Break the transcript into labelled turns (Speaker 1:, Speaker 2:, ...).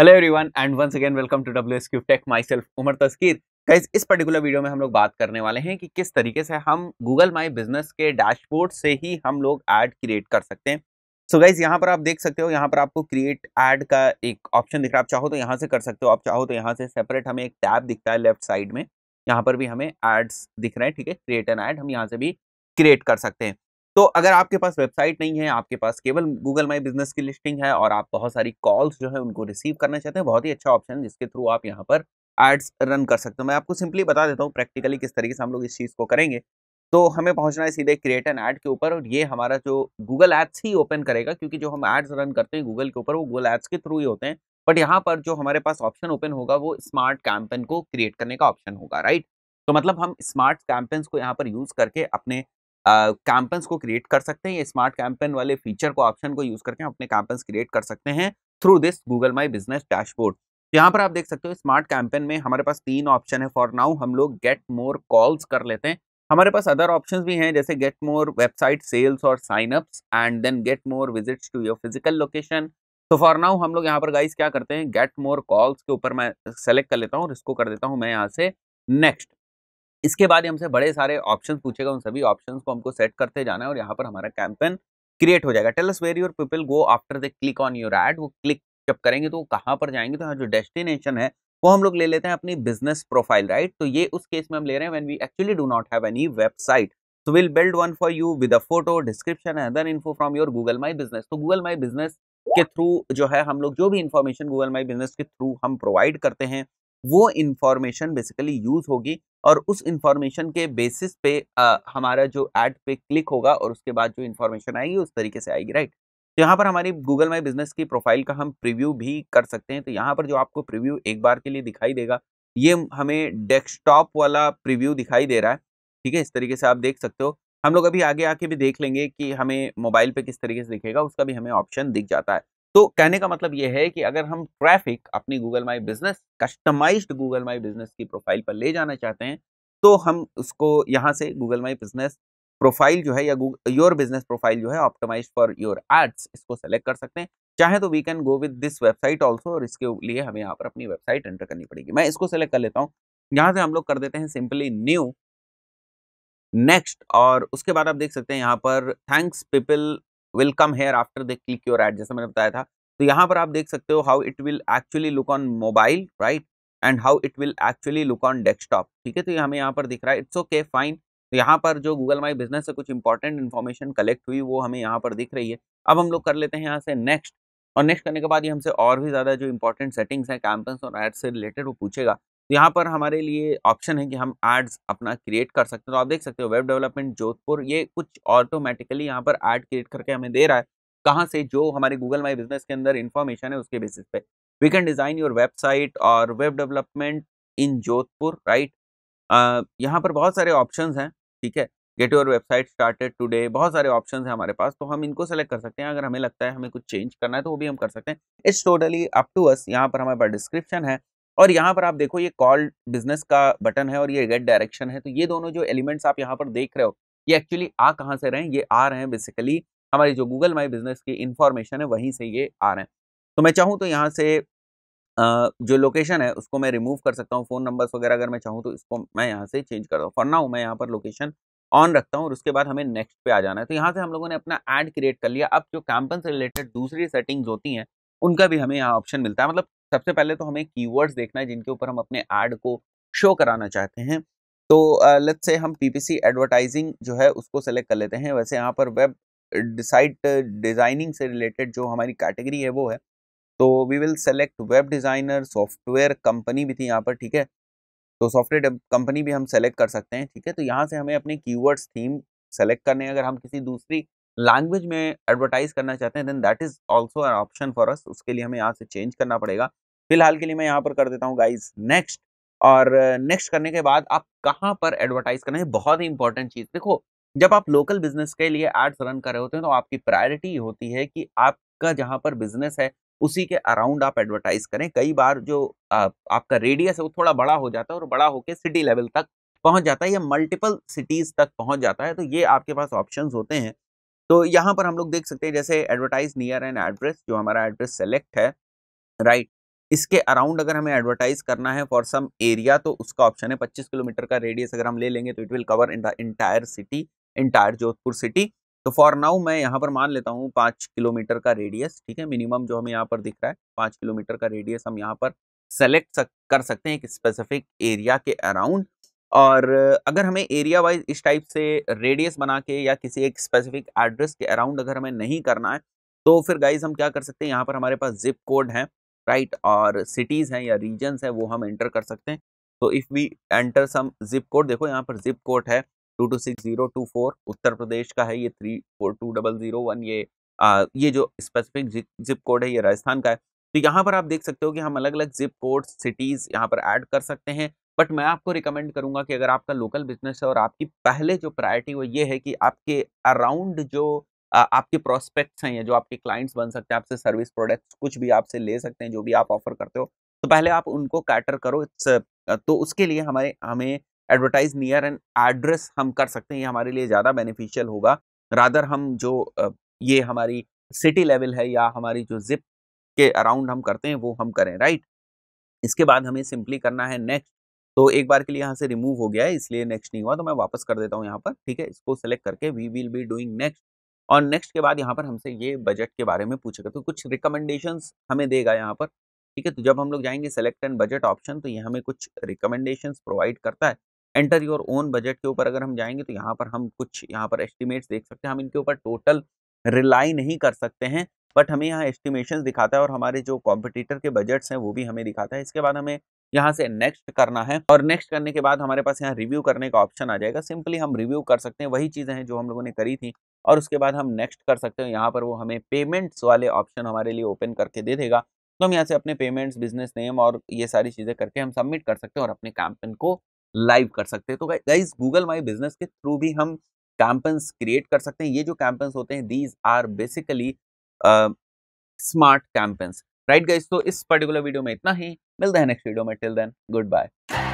Speaker 1: hello everyone and once again welcome to W S Q tech myself Umar Taskeer guys इस particular video में हम लोग बात करने वाले हैं कि किस तरीके से हम गूगल माई बिजनेस के डैशबोर्ड से ही हम लोग ऐड क्रिएट कर सकते हैं सो गाइज यहाँ पर आप देख सकते हो यहाँ पर आपको क्रिएट ऐड का एक ऑप्शन दिख रहा है आप चाहो तो यहाँ से कर सकते हो आप चाहो तो यहाँ से सेपरेट हमें एक टैब दिखता है लेफ्ट साइड में यहाँ पर भी हमें एड्स दिख रहे हैं ठीक है क्रिएट एन ऐड हम यहाँ से भी क्रिएट कर सकते हैं तो अगर आपके पास वेबसाइट नहीं है आपके पास केवल गूगल माई बिजनेस की लिस्टिंग है और आप बहुत सारी कॉल्स जो है उनको रिसीव करना चाहते हैं बहुत ही अच्छा ऑप्शन है जिसके थ्रू आप यहाँ पर एड्स रन कर सकते हो मैं आपको सिंपली बता देता हूँ प्रैक्टिकली किस तरीके से हम लोग इस चीज़ को करेंगे तो हमें पहुँचना है सीधे क्रिएट एन ऐड के ऊपर और ये हमारा जो गूगल एड्स ही ओपन करेगा क्योंकि जो हम एड्स रन करते हैं गूगल के ऊपर वो गूगल एड्स के थ्रू ही होते हैं बट यहाँ पर जो हमारे पास ऑप्शन ओपन होगा वो स्मार्ट कैंपेन को क्रिएट करने का ऑप्शन होगा राइट तो मतलब हम स्मार्ट कैंपेन्स को यहाँ पर यूज़ करके अपने कैंपेंस को क्रिएट कर सकते हैं ये स्मार्ट कैंपेन वाले फीचर को ऑप्शन को यूज करके अपने कैंपेंस क्रिएट कर सकते हैं through this Google my business dashboard यहाँ पर आप देख सकते हो स्मार्ट कैंपेन में हमारे पास तीन ऑप्शन है फॉर नाउ हम लोग गेट मोर कॉल्स कर लेते हैं हमारे पास अदर ऑप्शंस भी हैं जैसे गेट मोर वेबसाइट सेल्स और signups and then get more visits to your physical location तो फॉर नाउ हम लोग यहाँ पर गाइस क्या करते हैं गेट मोर कॉल्स के ऊपर मैं सेलेक्ट कर लेता हूँ इसको कर देता हूँ मैं यहाँ से नेक्स्ट इसके बाद हमसे बड़े सारे ऑप्शन पूछेगा उन सभी ऑप्शन को हमको सेट करते जाना है और यहाँ पर हमारा कैंपेन क्रिएट हो जाएगा tells where your people go after the click on your ad वो क्लिक जब करेंगे तो वो कहाँ पर जाएंगे तो यहाँ जो डेस्टिनेशन है वो हम लोग ले लेते हैं अपनी बिजनेस प्रोफाइल राइट तो ये उस केस में हम ले रहे हैं when we actually do not have any website so will build one for you with a photo description other info from your Google my business तो गूगल माई बिजनेस के थ्रू जो है हम लोग जो भी इन्फॉर्मेशन गूगल माई बिजनेस के through हम प्रोवाइड करते हैं वो इन्फॉर्मेशन बेसिकली यूज होगी और उस इंफॉर्मेशन के बेसिस पे आ, हमारा जो एड पे क्लिक होगा और उसके बाद जो इन्फॉर्मेशन आएगी उस तरीके से आएगी राइट तो यहाँ पर हमारी गूगल माई बिजनेस की प्रोफाइल का हम प्रिव्यू भी कर सकते हैं तो यहाँ पर जो आपको प्रिव्यू एक बार के लिए दिखाई देगा ये हमें डेस्कटॉप वाला प्रिव्यू दिखाई दे रहा है ठीक है इस तरीके से आप देख सकते हो हम लोग अभी आगे आके भी देख लेंगे कि हमें मोबाइल पे किस तरीके से दिखेगा उसका भी हमें ऑप्शन दिख जाता है तो कहने का मतलब यह है कि अगर हम ट्रैफिक अपनी Google my business customise Google my business की प्रोफाइल पर ले जाना चाहते हैं तो हम उसको यहाँ से गूगल माई बिजनेस प्रोफाइल जो है या योर बिजनेस प्रोफाइल जो है ऑप्टिमाइज फॉर योर एड्स इसको सेलेक्ट कर सकते हैं चाहे तो we can go with this website also और इसके लिए हमें यहाँ पर अपनी वेबसाइट एंटर करनी पड़ेगी मैं इसको सेलेक्ट कर लेता हूँ यहाँ से हम लोग कर देते हैं सिंपली न्यू नेक्स्ट और उसके बाद आप देख सकते हैं यहाँ पर thanks people will come here after the click your ad जैसे मैंने बताया था तो यहाँ पर आप देख सकते हो how it will actually look on mobile right and how it will actually look on desktop ठीक है तो हमें यहाँ पर दिख रहा है इट्स ओके फाइन तो यहाँ पर जो गूगल माई बिजनेस से कुछ इंपॉर्टेंट इन्फॉर्मेशन कलेक्ट हुई वो हमें यहाँ पर दिख रही है अब हम लोग कर लेते हैं यहाँ से नेक्स्ट और नेक्स्ट करने के बाद ये हमसे और भी ज़्यादा जो इंपॉर्टेंट सेटिंग्स हैं कैंपस और एड्स से रिलेटेड वो पूछेगा तो यहाँ पर हमारे लिए ऑप्शन है कि हम एड्स अपना क्रिएट कर सकते हैं तो आप देख सकते हो वेब डेवलपमेंट जोधपुर ये कुछ ऑटोमेटिकली यहाँ पर एड क्रिएट करके हमें दे रहा है कहाँ से जो हमारे गूगल माई बिजनेस के अंदर इन्फॉर्मेशन है उसके बेसिस पे we can design your website और web development in Jodhpur right यहाँ पर बहुत सारे ऑप्शन हैं ठीक है get your website started today बहुत सारे ऑप्शन है हमारे पास तो हम इनको सेलेक्ट कर सकते हैं अगर हमें लगता है हमें कुछ चेंज करना है तो वो भी हम कर सकते हैं it's totally up to us यहाँ पर हमारे पास डिस्क्रिप्शन है और यहाँ पर आप देखो ये कॉल बिजनेस का बटन है और ये गेट डायरेक्शन है तो ये दोनों जो एलिमेंट्स आप यहाँ पर देख रहे हो ये एक्चुअली आ कहाँ से रहे हैं ये आ रहे हैं बेसिकली हमारी जो गूगल माई बिजनेस की इन्फॉर्मेशन है वहीं से ये आ रहे हैं तो मैं चाहूँ तो यहाँ से जो लोकेशन है उसको मैं रिमूव कर सकता हूँ फ़ोन नंबर्स वगैरह अगर मैं चाहूँ तो इसको मैं यहाँ से चेंज कर हूँ फॉर हूँ मैं यहाँ पर लोकेशन ऑन रखता हूँ और उसके बाद हमें नेक्स्ट पे आ जाना है तो यहाँ से हम लोगों ने अपना ऐड क्रिएट कर लिया अब जो कैंपन से रिलेटेड दूसरी सेटिंग्स होती हैं उनका भी हमें यहाँ ऑप्शन मिलता है मतलब सबसे पहले तो हमें कीवर्ड्स देखना है जिनके ऊपर हम अपने एड को शो कराना चाहते हैं तो लेट्स से हम पीपीसी एडवर्टाइजिंग जो है उसको सेलेक्ट कर लेते हैं वैसे यहाँ पर वेब डिसाइड डिज़ाइनिंग से रिलेटेड जो हमारी कैटेगरी है वो है तो we will select web designer software company भी थी यहाँ पर ठीक है तो सॉफ्टवेयर कंपनी भी हम सेलेक्ट कर सकते हैं ठीक है तो यहाँ से हमें अपने कीवर्ड्स थीम सेलेक्ट करने अगर हम किसी दूसरी लैंग्वेज में एडवर्टाइज करना चाहते हैं then that is also an option for us उसके लिए हमें यहाँ से चेंज करना पड़ेगा फिलहाल के लिए मैं यहाँ पर कर देता हूँ गाइज नेक्स्ट और नेक्स्ट uh, करने के बाद आप कहाँ पर एडवर्टाइज करना है बहुत ही इंपॉर्टेंट चीज़ देखो जब आप लोकल बिजनेस के लिए एड्स रन कर रहे होते हैं तो आपकी प्रायोरिटी होती है कि आपका जहाँ पर बिजनेस है उसी के अराउंड आप एडवर्टाइज करें कई बार जो आप, आपका रेडियस है वो थोड़ा बड़ा हो जाता है और बड़ा होकर सिटी लेवल तक पहुँच जाता है या मल्टीपल सिटीज़ तक पहुँच जाता है तो ये आपके पास ऑप्शन होते हैं तो यहाँ पर हम लोग देख सकते हैं जैसे एडवर्टाइज नियर एंड एड्रेस जो हमारा एड्रेस सेलेक्ट है राइट right, इसके अराउंड अगर हमें एडवर्टाइज करना है फॉर सम एरिया तो उसका ऑप्शन है पच्चीस किलोमीटर का रेडियस अगर हम ले लेंगे तो it will cover in the entire city entire Jodhpur city तो फॉर नाउ मैं यहाँ पर मान लेता हूँ पाँच किलोमीटर का रेडियस ठीक है मिनिमम जो हमें यहाँ पर दिख रहा है पाँच किलोमीटर का रेडियस हम यहाँ पर सेलेक्ट सक, कर सकते हैं एक स्पेसिफिक एरिया के अराउंड और अगर हमें एरिया वाइज इस टाइप से रेडियस बना के या किसी एक स्पेसिफिक एड्रेस के अराउंड अगर हमें नहीं करना है तो फिर गाइज हम क्या कर सकते हैं यहाँ पर हमारे पास जिप कोड है राइट और सिटीज़ हैं या रीजन्स हैं वो हम एंटर कर सकते हैं तो if we enter some zip code देखो यहाँ पर जिप कोड है two two six zero two four Uttar Pradesh का है ये three four two double zero one ये आ, ये जो स्पेसिफिक जिप कोड है ये राजस्थान का है तो यहाँ पर आप देख सकते हो कि हम अलग अलग जिप कोड सिटीज़ यहाँ पर ऐड कर सकते हैं बट मैं आपको रिकमेंड करूंगा कि अगर आपका लोकल बिजनेस है और आपकी पहले जो प्रायोरिटी वो ये है कि आपके अराउंड जो आपके प्रोस्पेक्ट्स हैं या जो आपके क्लाइंट्स बन सकते हैं आपसे सर्विस प्रोडक्ट्स कुछ भी आपसे ले सकते हैं जो भी आप ऑफर करते हो तो पहले आप उनको कैटर करो इट्स तो उसके लिए हमारे हमें एडवर्टाइज नियर एंड एड्रेस हम कर सकते हैं ये हमारे लिए ज़्यादा बेनिफिशियल होगा रादर हम जो ये हमारी सिटी लेवल है या हमारी जो जिप के अराउंड हम करते हैं वो हम करें राइट इसके बाद हमें सिंपली करना है नेक्स्ट तो एक बार के लिए यहाँ से रिमूव हो गया है इसलिए नेक्स्ट नहीं हुआ तो मैं वापस कर देता हूँ यहाँ पर ठीक है इसको सेलेक्ट करके we will be doing next और नेक्स्ट के बाद यहाँ पर हमसे ये बजट के बारे में पूछेगा तो कुछ रिकमेंडेशन हमें देगा यहाँ पर ठीक है तो जब हम लोग जाएंगे सेलेक्ट एंड बजट ऑप्शन तो ये हमें कुछ रिकमेंडेशन प्रोवाइड करता है एंटर योर ओन बजट के ऊपर अगर हम जाएंगे तो यहाँ पर हम कुछ यहाँ पर एस्टिमेट्स देख सकते हैं हम इनके ऊपर टोटल रिलाई नहीं कर सकते हैं बट हमें यहाँ एस्टिमेशन दिखाता है और हमारे जो कॉम्पिटिटर के बजट्स हैं वो भी हमें दिखाता है इसके बाद हमें यहाँ से नेक्स्ट करना है और नेक्स्ट करने के बाद हमारे पास यहाँ रिव्यू करने का ऑप्शन आ जाएगा सिंपली हम रिव्यू कर सकते हैं वही चीज़ें हैं जो हम लोगों ने करी थी और उसके बाद हम नेक्स्ट कर सकते हैं यहाँ पर वो हमें पेमेंट्स वाले ऑप्शन हमारे लिए ओपन करके दे देगा तो हम यहाँ से अपने पेमेंट्स बिजनेस नेम और ये सारी चीज़ें करके हम सबमिट कर सकते हैं और अपने कैंपेन को लाइव कर सकते हैं तो गाइज गूगल माई बिजनेस के थ्रू भी हम कैंपेन्स क्रिएट कर सकते हैं ये जो कैंपेन्स होते हैं these are basically smart campaigns right guys तो इस पर्टिकुलर वीडियो में इतना ही मिलते हैं नेक्स्ट वीडियो में टिल देन गुड बाय